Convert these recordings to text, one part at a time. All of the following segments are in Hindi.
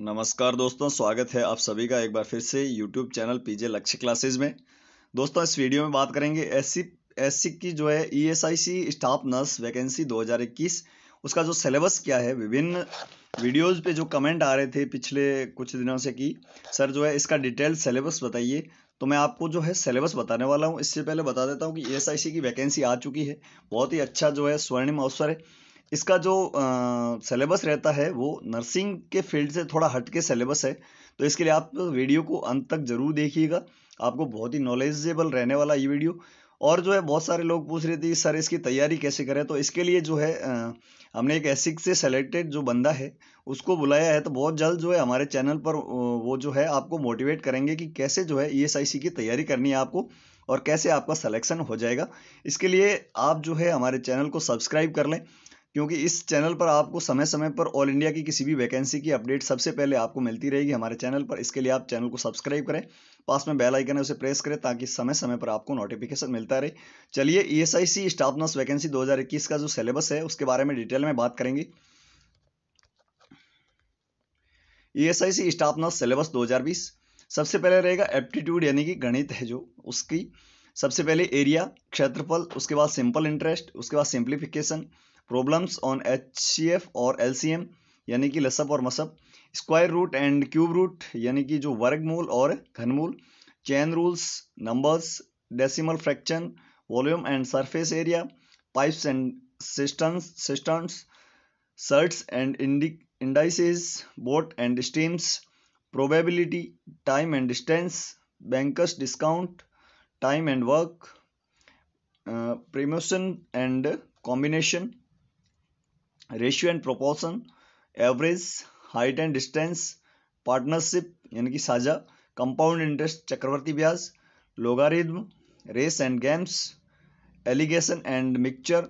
नमस्कार दोस्तों स्वागत है आप सभी का एक बार फिर से यूट्यूब चैनल पीजे लक्ष्य क्लासेज में दोस्तों इस वीडियो में बात करेंगे एस सी की जो है E S I C staff nurse vacancy 2021 उसका जो सिलेबस क्या है विभिन्न वीडियोस पे जो कमेंट आ रहे थे पिछले कुछ दिनों से कि सर जो है इसका डिटेल सिलेबस बताइए तो मैं आपको जो है सिलेबस बताने वाला हूँ इससे पहले बता देता हूँ कि ई e की वैकेंसी आ चुकी है बहुत ही अच्छा जो है स्वर्णिम अवसर है इसका जो सिलेबस रहता है वो नर्सिंग के फील्ड से थोड़ा हट के सिलेबस है तो इसके लिए आप वीडियो को अंत तक ज़रूर देखिएगा आपको बहुत ही नॉलेजेबल रहने वाला ये वीडियो और जो है बहुत सारे लोग पूछ रहे थे सर इसकी तैयारी कैसे करें तो इसके लिए जो है आ, हमने एक एसिक से सेलेक्टेड जो बंदा है उसको बुलाया है तो बहुत जल्द जो है हमारे चैनल पर वो जो है आपको मोटिवेट करेंगे कि कैसे जो है ई e की तैयारी करनी है आपको और कैसे आपका सलेक्शन हो जाएगा इसके लिए आप जो है हमारे चैनल को सब्सक्राइब कर लें क्योंकि इस चैनल पर आपको समय समय पर ऑल इंडिया की किसी भी वैकेंसी की अपडेट सबसे पहले आपको मिलती रहेगी हमारे चैनल पर इसके लिए आप चैनल को सब्सक्राइब करें पास में बेल आइकन है उसे प्रेस करें ताकि समय समय पर आपको नोटिफिकेशन मिलता रहे चलिए ईएसआईसी स्टाफ नर्स वैकेंसी 2021 का जो सिलेबस है उसके बारे में डिटेल में बात करेंगे ईएसआईसी स्टाफ नर्स सिलेबस दो सबसे पहले रहेगा एप्टीट्यूड यानी कि गणित है जो उसकी सबसे पहले एरिया क्षेत्रफल उसके बाद सिंपल इंटरेस्ट उसके बाद सिंप्लीफिकेशन प्रॉब्लम्स ऑन एच और एल यानी कि लसअप और मसअप square root and cube root यानी कि जो वर्गमूल और घनमूल chain rules numbers decimal fraction volume and surface area pipes and cisterns cisterns surds and indices boat and streams probability time and distance bankers discount time and work permutation and combination ratio and proportion average height and distance partnership यानी कि साझा कंपाउंड इंटरेस्ट चक्रवर्ती ब्याज logarithm races and games alligation and mixture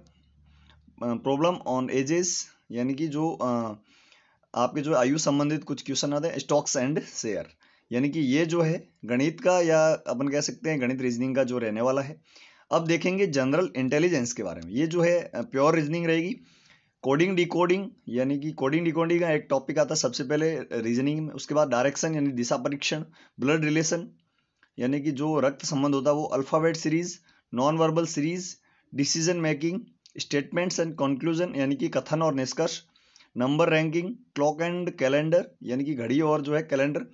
problem on ages यानी कि जो आपके जो आयु संबंधित कुछ क्वेश्चन आते हैं स्टॉक्स एंड शेयर यानी कि ये जो है गणित का या अपन कह सकते हैं गणित रीजनिंग का जो रहने वाला है अब देखेंगे जनरल इंटेलिजेंस के बारे में ये जो है प्योर रीजनिंग रहेगी कोडिंग डिकोडिंग यानी कि कोडिंग डिकोडिंग का एक टॉपिक आता है सबसे पहले रीजनिंग में उसके बाद डायरेक्शन यानी दिशा परीक्षण ब्लड रिलेशन यानी कि जो रक्त संबंध होता है वो alphabet series non verbal series decision making statements and conclusion यानी कि कथन और निष्कर्ष number ranking clock and calendar यानी कि घड़ी और जो है कैलेंडर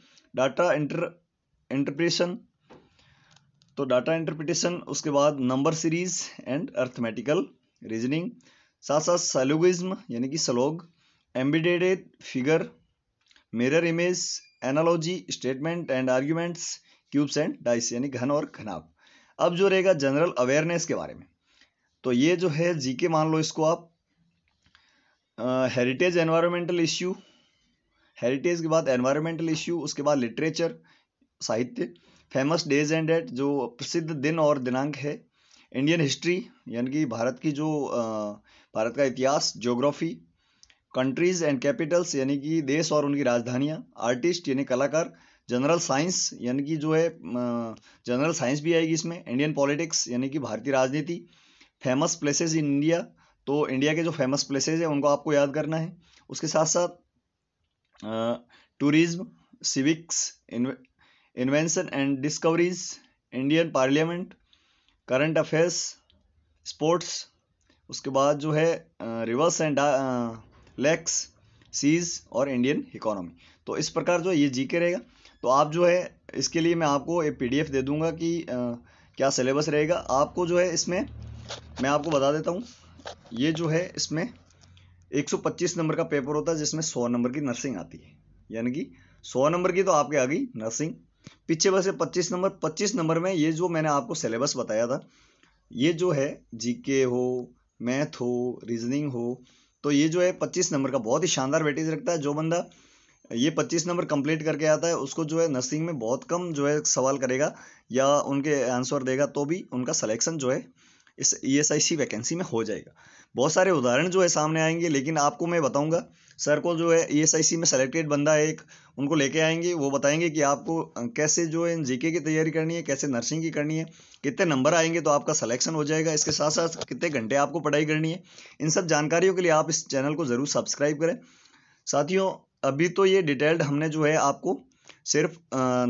डाटा इंटर इंटरप्रेशन तो डाटा इंटरप्रिटेशन उसके बाद number series and arithmetical reasoning साथ साथ सैलुगिज्म यानी कि सलोग embedded figure mirror image analogy statement and arguments cubes and dice यानी घन और घनाव अब जो रहेगा जनरल अवेयरनेस के बारे में तो ये जो है जीके मान लो इसको आप हेरिटेज एनवायरमेंटल इश्यू हेरिटेज के बाद एनवायरमेंटल इश्यू उसके बाद लिटरेचर साहित्य फेमस डेज एंड डेट जो प्रसिद्ध दिन और दिनांक है इंडियन हिस्ट्री यानी कि भारत की जो भारत का इतिहास ज्योग्राफी कंट्रीज एंड कैपिटल्स यानी कि देश और उनकी राजधानियाँ आर्टिस्ट यानी कलाकार जनरल साइंस यानी कि जो है जनरल साइंस भी आएगी इसमें इंडियन पॉलिटिक्स यानी कि भारतीय राजनीति फेमस प्लेसेस इन इंडिया तो इंडिया के जो फेमस प्लेसेस हैं उनको आपको याद करना है उसके साथ साथ tourism civics invention and discoveries Indian parliament current affairs sports उसके बाद जो है रिवर्स एंड लेक्स सीज और इंडियन इकोनॉमी तो इस प्रकार जो ये जीके रहेगा तो आप जो है इसके लिए मैं आपको एक पीडीएफ दे दूंगा कि क्या सिलेबस रहेगा आपको जो है इसमें मैं आपको बता देता हूँ ये जो है इसमें 125 नंबर का पेपर होता है जिसमें 100 नंबर की नर्सिंग आती है यानी कि 100 नंबर की तो आपके आ गई नर्सिंग पीछे बस है पच्चीस नंबर पच्चीस नंबर में ये जो मैंने आपको सिलेबस बताया था ये जो है जीके हो मैथ हो रीजनिंग हो तो ये जो है पच्चीस नंबर का बहुत ही शानदार वेटेज रखता है जो बंदा ये पच्चीस नंबर कंप्लीट करके आता है उसको जो है नर्सिंग में बहुत कम जो है सवाल करेगा या उनके आंसर देगा तो भी उनका सलेक्शन जो है इस ई e वैकेंसी में हो जाएगा बहुत सारे उदाहरण जो है सामने आएंगे लेकिन आपको मैं बताऊंगा सर को जो है ई e एस में सेलेक्टेड बंदा है एक उनको लेके आएंगे वो बताएंगे कि आपको कैसे जो है जीके की तैयारी करनी है कैसे नर्सिंग की करनी है कितने नंबर आएंगे तो आपका सिलेक्शन हो जाएगा इसके साथ साथ कितने घंटे आपको पढ़ाई करनी है इन सब जानकारियों के लिए आप इस चैनल को ज़रूर सब्सक्राइब करें साथियों अभी तो ये डिटेल्ड हमने जो है आपको सिर्फ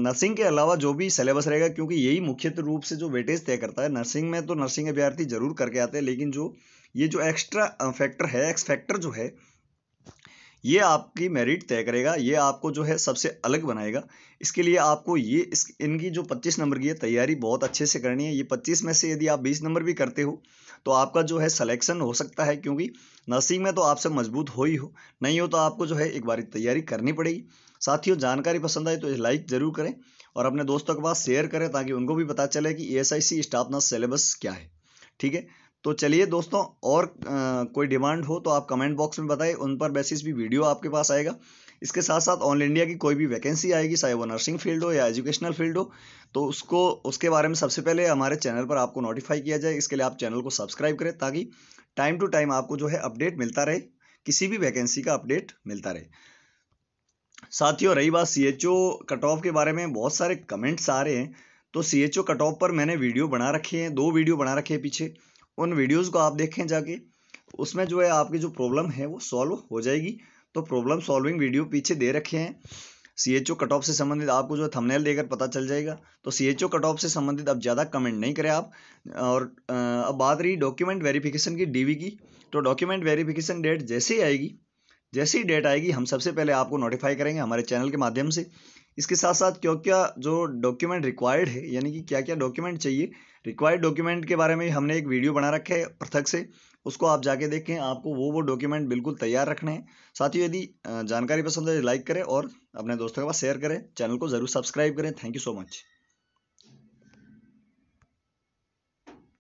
नर्सिंग के अलावा जो भी सिलेबस रहेगा क्योंकि यही मुख्य तो रूप से जो वेटेज तय करता है नर्सिंग में तो नर्सिंग अभ्यर्थी जरूर करके आते हैं लेकिन जो ये जो एक्स्ट्रा फैक्टर है एक्स फैक्टर जो है ये आपकी मेरिट तय करेगा ये आपको जो है सबसे अलग बनाएगा इसके लिए आपको ये इस इनकी जो 25 नंबर की है तैयारी बहुत अच्छे से करनी है ये 25 में से यदि आप 20 नंबर भी करते हो तो आपका जो है सिलेक्शन हो सकता है क्योंकि नर्सिंग में तो आपसे मजबूत हो ही हो नहीं हो तो आपको जो है एक बार तैयारी करनी पड़ेगी साथियों जानकारी पसंद आई तो लाइक ज़रूर करें और अपने दोस्तों के पास शेयर करें ताकि उनको भी पता चले कि ई स्टाफ नर्स सिलेबस क्या है ठीक है तो चलिए दोस्तों और आ, कोई डिमांड हो तो आप कमेंट बॉक्स में बताएं उन पर बेसिस भी वीडियो आपके पास आएगा इसके साथ साथ ऑल इंडिया की कोई भी वैकेंसी आएगी चाहे वो नर्सिंग फील्ड हो या एजुकेशनल फील्ड हो तो उसको उसके बारे में सबसे पहले हमारे चैनल पर आपको नोटिफाई किया जाए इसके लिए आप चैनल को सब्सक्राइब करें ताकि टाइम टू टाइम आपको जो है अपडेट मिलता रहे किसी भी वैकेंसी का अपडेट मिलता रहे साथियों रही बात C H O cut off के बारे में बहुत सारे कमेंट्स आ रहे हैं तो C H O cut off पर मैंने वीडियो बना रखे हैं दो वीडियो बना रखे हैं पीछे उन वीडियोज़ को आप देखें जाके उसमें जो है आपकी जो प्रॉब्लम है वो सॉल्व हो जाएगी तो प्रॉब्लम सॉल्विंग वीडियो पीछे दे रखे हैं C H O cut off से संबंधित आपको जो थंबनेल देकर पता चल जाएगा तो C H O cut off से संबंधित अब ज़्यादा कमेंट नहीं करें आप और अब बात रही डॉक्यूमेंट वेरिफिकेशन की डीवी की तो डॉक्यूमेंट वेरिफिकेशन डेट जैसे ही आएगी जैसे ही डेट आएगी हम सबसे पहले आपको नोटिफाई करेंगे हमारे चैनल के माध्यम से इसके साथ साथ क्यों क्या जो डॉक्यूमेंट रिक्वायर्ड है यानी कि क्या क्या डॉक्यूमेंट चाहिए रिक्वायर्ड डॉक्यूमेंट के बारे में हमने एक वीडियो बना रखा है पृथक से उसको आप जाके देखें आपको वो वो डॉक्यूमेंट बिल्कुल तैयार रखने हैं साथ ही यदि जानकारी पसंद है लाइक तो करें और अपने दोस्तों के पास शेयर करें चैनल को ज़रूर सब्सक्राइब करें थैंक यू सो मच